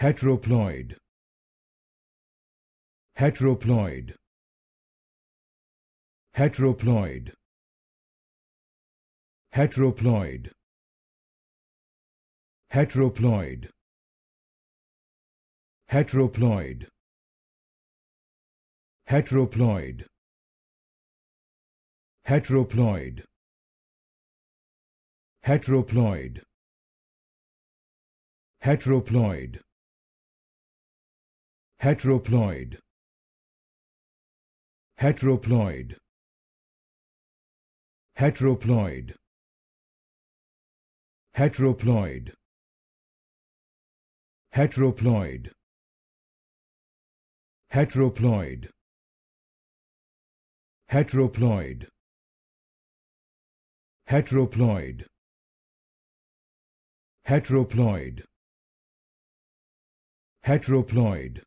heteroploid heteroploid heteroploid heteroploid heteroploid heteroploid heteroploid heteroploid heteroploid heteroploid heteroploid heteroploid heteroploid heteroploid heteroploid heteroploid heteroploid heteroploid heteroploid heteroploid